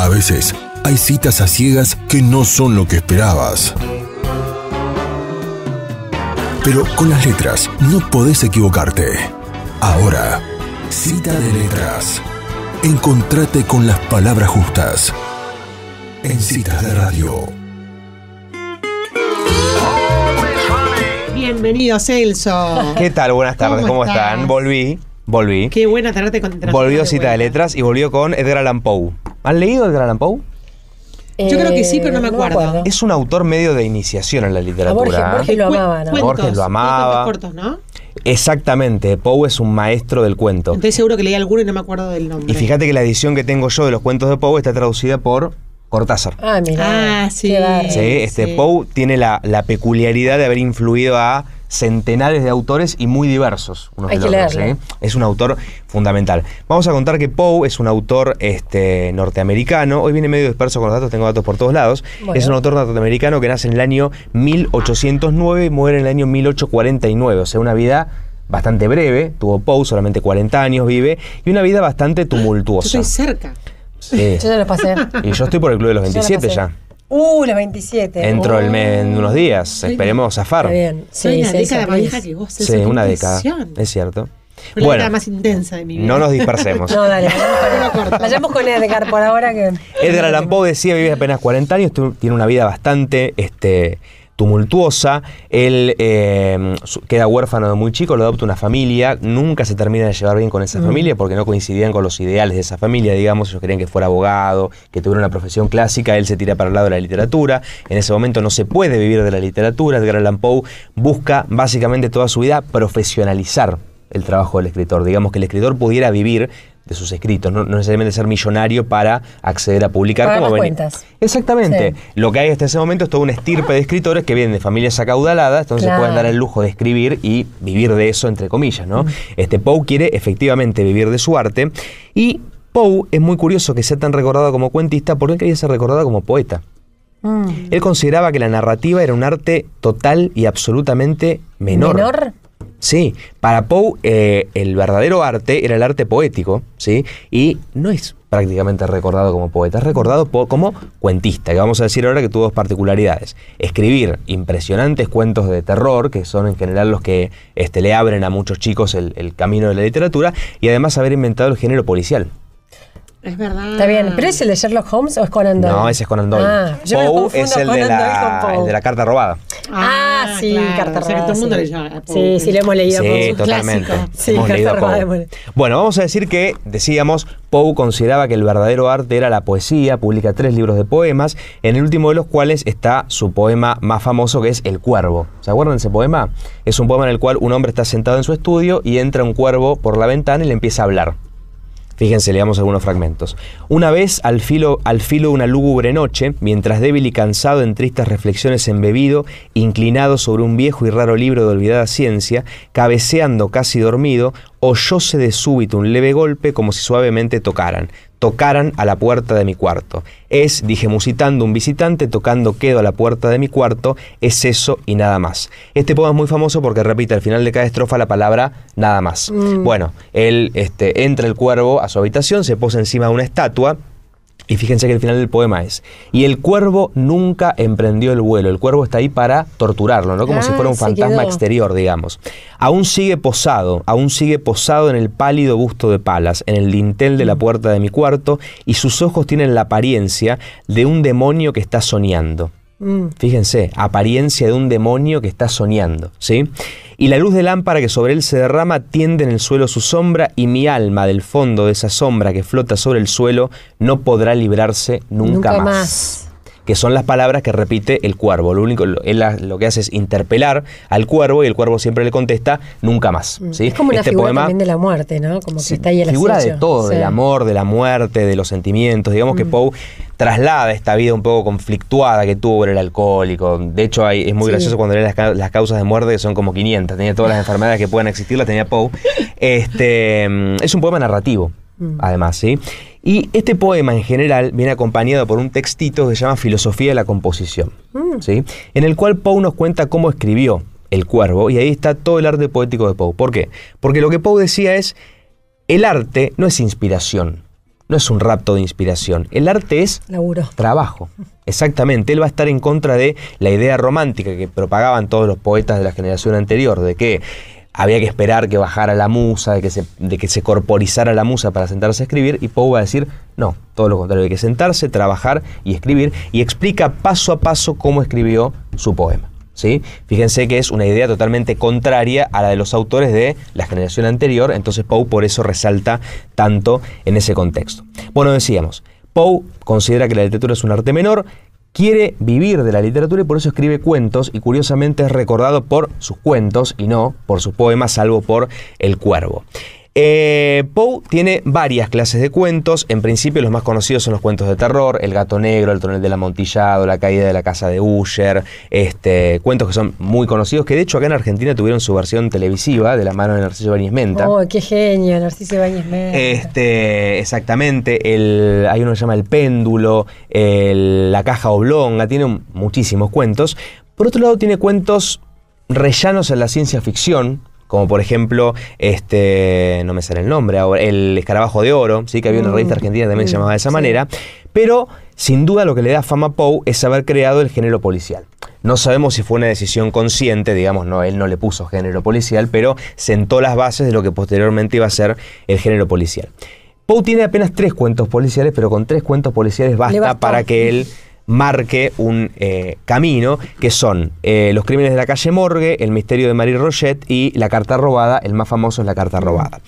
A veces hay citas a ciegas que no son lo que esperabas. Pero con las letras no podés equivocarte. Ahora, cita de letras. Encontrate con las palabras justas. En citas de radio. Bienvenido, Celso. ¿Qué tal? Buenas tardes, ¿cómo, están? Volví, volví. Qué buena tenerte con Volvió cita de letras y volvió con Edgar Allan Poe. ¿Han leído el Gran Poe? Yo creo que sí, pero no me eh, acuerdo. es un autor medio de iniciación en la literatura. A Borges, lo amaba, ¿no? Borges lo amaba. ¿no? Exactamente, Pou es un maestro del cuento. Estoy seguro que leí alguno y no me acuerdo del nombre. Y fíjate que la edición que tengo yo de los cuentos de Pou está traducida por Cortázar. Ah, mira. Ah, sí. sí este sí. tiene la peculiaridad de haber influido a centenares de autores y muy diversos. Hay que Es un autor fundamental. Vamos a contar que Poe es un autor este, norteamericano. Hoy viene medio disperso con los datos, tengo datos por todos lados. Es un autor norteamericano que nace en el año 1809 y muere en el año 1849. O sea, una vida bastante breve. Tuvo Poe, solamente 40 años vive. Y una vida bastante tumultuosa. Yo estoy cerca. Yo ya lo pasé. Y yo estoy por el Club de los 27 ya. Uh, los 27. Dentro del mes, en unos días, esperemos zafar. Está bien. Sí, Soy una década más vieja que vos. Sí, una década. Es cierto. Una bueno, más intensa de mi vida. No nos dispersemos. no, dale, vayamos con Edgar por ahora que. Edgar Alambó decía vives apenas 40 años, tiene una vida bastante este, tumultuosa. Él em, queda huérfano de muy chico, lo adopta una familia, nunca se termina de llevar bien con esa mm. familia porque no coincidían con los ideales de esa familia, digamos, ellos querían que fuera abogado, que tuviera una profesión clásica, él se tira para el lado de la literatura, en ese momento no se puede vivir de la literatura, Edgar Allan Poe busca básicamente toda su vida profesionalizar el trabajo del escritor. Digamos que el escritor pudiera vivir de sus escritos, no, necesariamente ser millonario para acceder a publicar. como Exactamente. Lo que hay hasta ese momento es toda una estirpe de escritores que vienen de familias acaudaladas, entonces pueden dar el lujo de escribir y vivir de eso, entre comillas, ¿no? Mm. Este Poe quiere efectivamente vivir de su arte y Poe es muy curioso que sea tan recordado como cuentista porque él quería ser recordado como poeta. Mm. Él consideraba que la narrativa era un arte total y absolutamente menor. ¿Menor? Sí, para Poe eh, el verdadero arte era el arte poético, ¿sí? Y no es prácticamente recordado como poeta, es recordado como cuentista, que vamos a decir ahora que tuvo dos particularidades. Escribir impresionantes cuentos de terror, que son en general los que este, le abren a muchos chicos el camino de la literatura, y además haber inventado el género policial. Es verdad. Está bien, pero es el de Sherlock Holmes o es Conan Doyle? No, ese es Conan Doyle. Ah, Poe es el, de la, carta robada. Ah, ah sí, carta robada. sí. Sí, lo hemos leído. Sí, totalmente. Sí, carta robada. Bueno. vamos a decir que decíamos Poe consideraba que el verdadero arte era la poesía, publica tres libros de poemas, en el último de los cuales está su poema más famoso que es El Cuervo. ¿Se acuerdan de ese poema? Es un poema en el cual un hombre está sentado en su estudio y entra un cuervo por la ventana y le empieza a hablar. Fíjense, leamos algunos fragmentos. Una vez, al filo, al filo una lúgubre noche, mientras débil y cansado en tristes reflexiones embebido, inclinado sobre un viejo y raro libro de olvidada ciencia, cabeceando casi dormido, oyóse de súbito un leve golpe como si suavemente tocaran, tocaran a la puerta de mi cuarto. Es, dije musitando, un visitante tocando quedo a la puerta de mi cuarto, es eso y nada más. Este poema es muy famoso porque repite al final de cada estrofa la palabra nada más. Mm. Bueno, él este, entra el cuervo a su habitación, se posa encima de una estatua, y fíjense que el final del poema es, y el cuervo nunca emprendió el vuelo, el cuervo está ahí para torturarlo, ¿no? Como si fuera un ah, fantasma exterior, digamos. Aún sigue posado, aún sigue posado en el pálido busto de Palas, en el dintel de la mm. puerta de mi cuarto, y sus ojos tienen la apariencia de un demonio que está soñando. Mm. Fíjense, apariencia de un demonio que está soñando, ¿sí? y la luz de lámpara que sobre él se derrama tiende en el suelo su sombra, y mi alma del fondo de esa sombra que flota sobre el suelo no podrá librarse nunca, más. que son las palabras que repite el cuervo. Lo único, él lo que hace es interpelar al cuervo y el cuervo siempre le contesta nunca más. Mm. Es como una este figura poema, de la muerte, ¿no? Como que está ahí Figura de todo, del amor, de la muerte, de los sentimientos. Digamos que mm. Poe traslada esta vida un poco conflictuada que tuvo el alcohólico. De hecho, es muy gracioso cuando lees las, causas de muerte, que son como 500. Tenía todas las enfermedades que puedan existir, las tenía Poe. Este, mm, es un poema narrativo, mm. además, ¿sí? Y este poema en general viene acompañado por un textito que se llama Filosofía de la Composición, mm. ¿sí? En el cual Poe nos cuenta cómo escribió El Cuervo, y ahí está todo el arte poético de Poe. ¿Por qué? Porque lo que Poe decía es, el arte no es inspiración, no es un rapto de inspiración. El arte es trabajo. Exactamente. Él va a estar en contra de la idea romántica que propagaban todos los poetas de la generación anterior, de que había que esperar que bajara la musa, de que se, corporizara la musa para sentarse a escribir, y Pau va a decir, no, todo lo contrario, hay que sentarse, trabajar y escribir, y explica paso a paso cómo escribió su poema. Fíjense que es una idea totalmente contraria a la de los autores de la generación anterior, entonces Poe por eso resalta tanto en ese contexto. Bueno, decíamos, Poe considera que la literatura es un arte menor, quiere vivir de la literatura y por eso escribe cuentos y curiosamente es recordado por sus cuentos y no por sus poemas, salvo por El Cuervo. Eh, Poe tiene varias clases de cuentos. En principio, los más conocidos son los cuentos de terror: El gato negro, El tonel del amontillado, La caída de la casa de Usher. Este, cuentos que son muy conocidos, que de hecho acá en Argentina tuvieron su versión televisiva de la mano de Narciso Ibáñez Menta. ¡Oh, qué genio, Narciso Ibáñez Menta! Este, exactamente. El, hay uno que se llama El péndulo, La caja oblonga. Tiene muchísimos cuentos. Por otro lado, tiene cuentos rellanos en la ciencia ficción como por ejemplo, este, no me sale el nombre ahora, el Escarabajo de Oro, ¿sí? que había una mm, revista argentina también se mm, llamaba de esa manera, pero sin duda lo que le da fama a Poe es haber creado el género policial. No sabemos si fue una decisión consciente, digamos, no, él no le puso género policial, pero sentó las bases de lo que posteriormente iba a ser el género policial. Poe tiene apenas tres cuentos policiales, pero con tres cuentos policiales basta para que él marque un eh, camino, que son eh, Los Crímenes de la Calle Morgue, El Misterio de Marie Roget y La Carta Robada, el más famoso es La Carta Robada.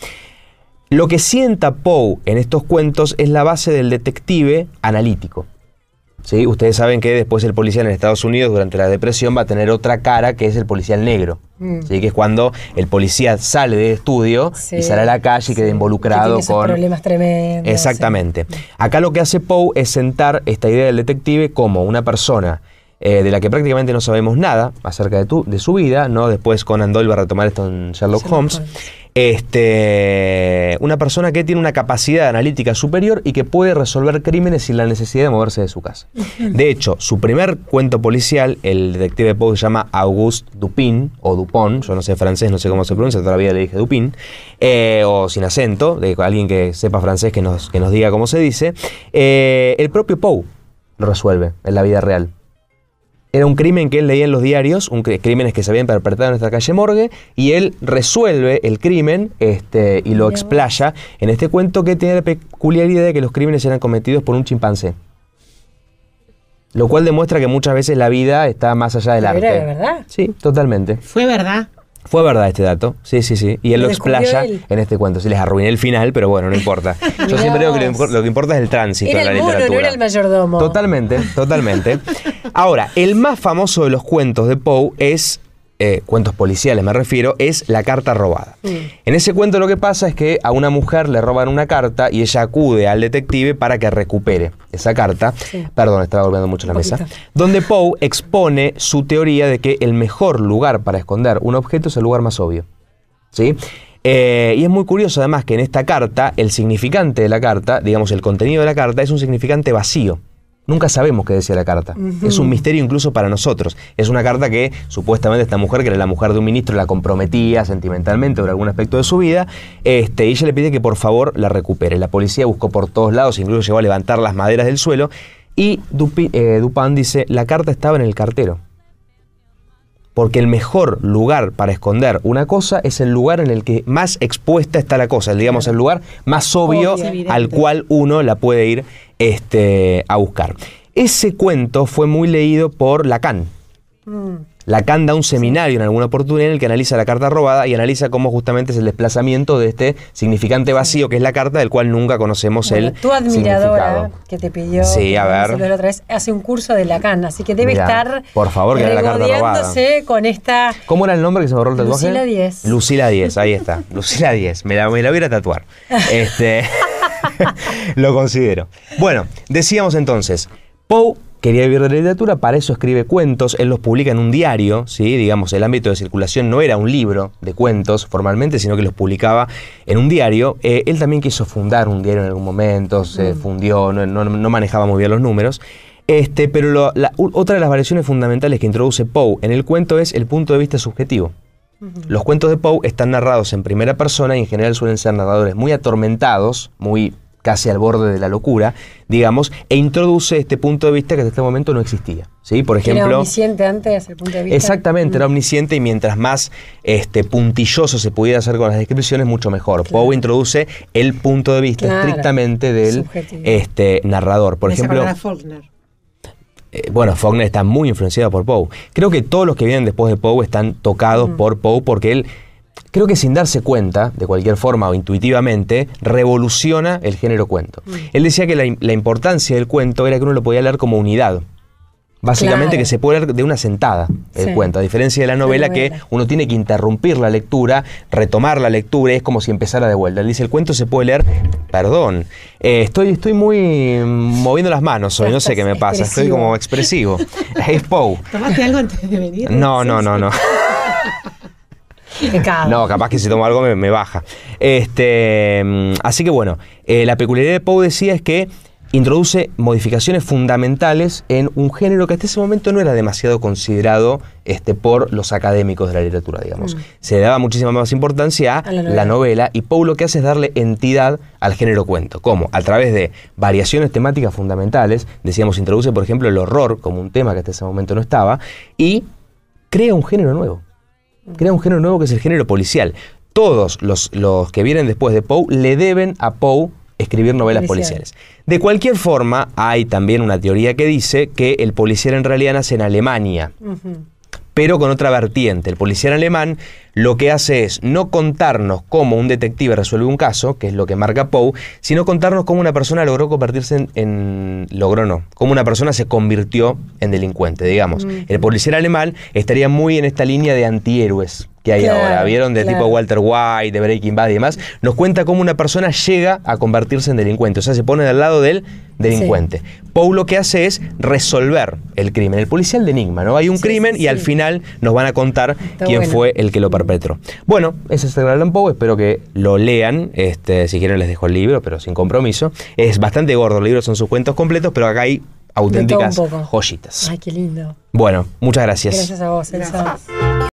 Lo que sienta Poe en estos cuentos es la base del detective analítico. ¿sí? Ustedes saben que después el policía en Estados Unidos durante la depresión va a tener otra cara que es el policía negro. Mm. Que es cuando el policía sale de estudio y sale a la calle y queda involucrado que tiene problemas tremendos. Exactamente. Mm. Acá lo que hace Poe es sentar esta idea del detective como una persona eh, de la que prácticamente no sabemos nada acerca de, tu, de su vida, ¿no? Después Conan Doyle va a retomar esto en Sherlock, Holmes. Este, una persona que tiene una capacidad analítica superior y que puede resolver crímenes sin la necesidad de moverse de su casa. De hecho, su primer cuento policial, el detective Poe se llama Auguste Dupin, o Dupont, yo no sé francés, no sé cómo se pronuncia, todavía le dije Dupin, eh, o sin acento, de alguien que sepa francés que nos, que nos diga cómo se dice, eh, el propio Poe lo resuelve en la vida real. Era un crimen que él leía en los diarios, un crímenes que se habían perpetrado en esta calle morgue, y él resuelve el crimen este, y lo explaya en este cuento que tiene la peculiaridad de que los crímenes eran cometidos por un chimpancé. Lo cual demuestra que muchas veces la vida está más allá del arte. verdad? Sí, totalmente. Fue verdad. Fue verdad este dato, sí, sí, sí. Y él lo, explaya en este cuento. Sí, les arruiné el final, pero bueno, no importa. Yo siempre digo que lo, que importa es el tránsito de la el mono, No era el mayordomo. Totalmente, totalmente. Ahora, el más famoso de los cuentos de Poe es eh, cuentos policiales me refiero, es la carta robada. Mm. En ese cuento lo que pasa es que a una mujer le roban una carta y ella acude al detective para que recupere esa carta. Perdón, estaba volviendo mucho la mesa. Donde Poe expone su teoría de que el mejor lugar para esconder un objeto es el lugar más obvio. ¿Sí? Eh, y es muy curioso además que en esta carta, el significante de la carta, digamos el contenido de la carta, es un significante vacío. Nunca sabemos qué decía la carta. Es un misterio incluso para nosotros. Es una carta que supuestamente esta mujer, que era la mujer de un ministro, la comprometía sentimentalmente por algún aspecto de su vida, este, y ella le pide que por favor la recupere. La policía buscó por todos lados, incluso llegó a levantar las maderas del suelo, y Dupán eh, dice, la carta estaba en el cartero. Porque el mejor lugar para esconder una cosa es el lugar en el que más expuesta está la cosa, digamos el lugar más obvio al cual uno la puede ir este, a buscar. Ese cuento fue muy leído por Lacan. Mm. Lacan da un seminario en alguna oportunidad en el que analiza la carta robada y analiza cómo justamente es el desplazamiento de este significante vacío que es la carta del cual nunca conocemos el Tu admiradora que te pidió sí, a ver. otra vez hace un curso de Lacan, así que debe estar por favor, la carta con esta ¿Cómo era el nombre que se borró el tatuaje? Lucila 10. Lucila 10, ahí está. Lucila 10, me la, me la voy a tatuar. Este lo considero. Bueno, decíamos entonces, Poe quería vivir de la literatura, para eso escribe cuentos, él los publica en un diario, ¿sí? digamos, el ámbito de circulación no era un libro de cuentos formalmente, sino que los publicaba en un diario. Eh, él también quiso fundar un diario en algún momento, se mm. fundió, no, manejaba muy bien los números. Este, pero otra de las variaciones fundamentales que introduce Poe en el cuento es el punto de vista subjetivo. Los cuentos de Poe están narrados en primera persona y en general suelen ser narradores muy atormentados, muy casi al borde de la locura, digamos, e introduce este punto de vista que hasta este momento no existía. ¿sí? Por ejemplo, era omnisciente antes, el punto de vista. Exactamente, era omnisciente y mientras más este, puntilloso se pudiera hacer con las descripciones, mucho mejor. Poe introduce el punto de vista estrictamente del este, narrador. Por ejemplo, eh, bueno, Faulkner está muy influenciado por Poe. Creo que todos los que vienen después de Poe están tocados por Poe porque él, creo que sin darse cuenta, de cualquier forma o intuitivamente, revoluciona el género cuento. Él decía que la, la importancia del cuento era que uno lo podía leer como unidad. Básicamente que se puede leer de una sentada el cuento, a diferencia de la novela, que uno tiene que interrumpir la lectura, retomar la lectura, y es como si empezara de vuelta. Él dice, el cuento se puede leer, perdón, eh, estoy, estoy muy mm, moviendo las manos hoy, no sé qué me pasa, estoy como expresivo. hey, Poe. ¿Tomaste algo antes de venir? No, no, no, no. No, capaz que si tomo algo me, baja. Este, mm, así que bueno, eh, la peculiaridad de Poe decía es que introduce modificaciones fundamentales en un género que hasta ese momento no era demasiado considerado este, por los académicos de la literatura, digamos. Mm. Se le daba muchísima más importancia a, la novela. y Poe lo que hace es darle entidad al género cuento. ¿Cómo? A través de variaciones temáticas fundamentales, decíamos, introduce por ejemplo el horror como un tema que hasta ese momento no estaba y crea un género nuevo. Crea un género nuevo que es el género policial. Todos los, los que vienen después de Poe le deben a Poe escribir novelas policiales. De cualquier forma, hay también una teoría que dice que el policial en realidad nace en Alemania, pero con otra vertiente. El policial alemán lo que hace es no contarnos cómo un detective resuelve un caso, que es lo que marca Poe, sino contarnos cómo una persona logró convertirse en, logró no, cómo una persona se convirtió en delincuente, digamos. Mm. El policía alemán estaría muy en esta línea de antihéroes que hay ahora, ¿vieron? De tipo Walter White, de Breaking Bad y demás, nos cuenta cómo una persona llega a convertirse en delincuente, o sea, se pone al lado del delincuente. Poe lo que hace es resolver el crimen, el policial de enigma, ¿no? Hay un crimen y al final nos van a contar quién fue el que lo Petro, Bueno, ese es el un poco. espero que lo lean, este, si quieren les dejo el libro, pero sin compromiso. Es bastante gordo, el libro son sus cuentos completos, pero acá hay auténticas joyitas. Ay, qué lindo. Bueno, muchas gracias. Gracias a vos. Elsa. Gracias.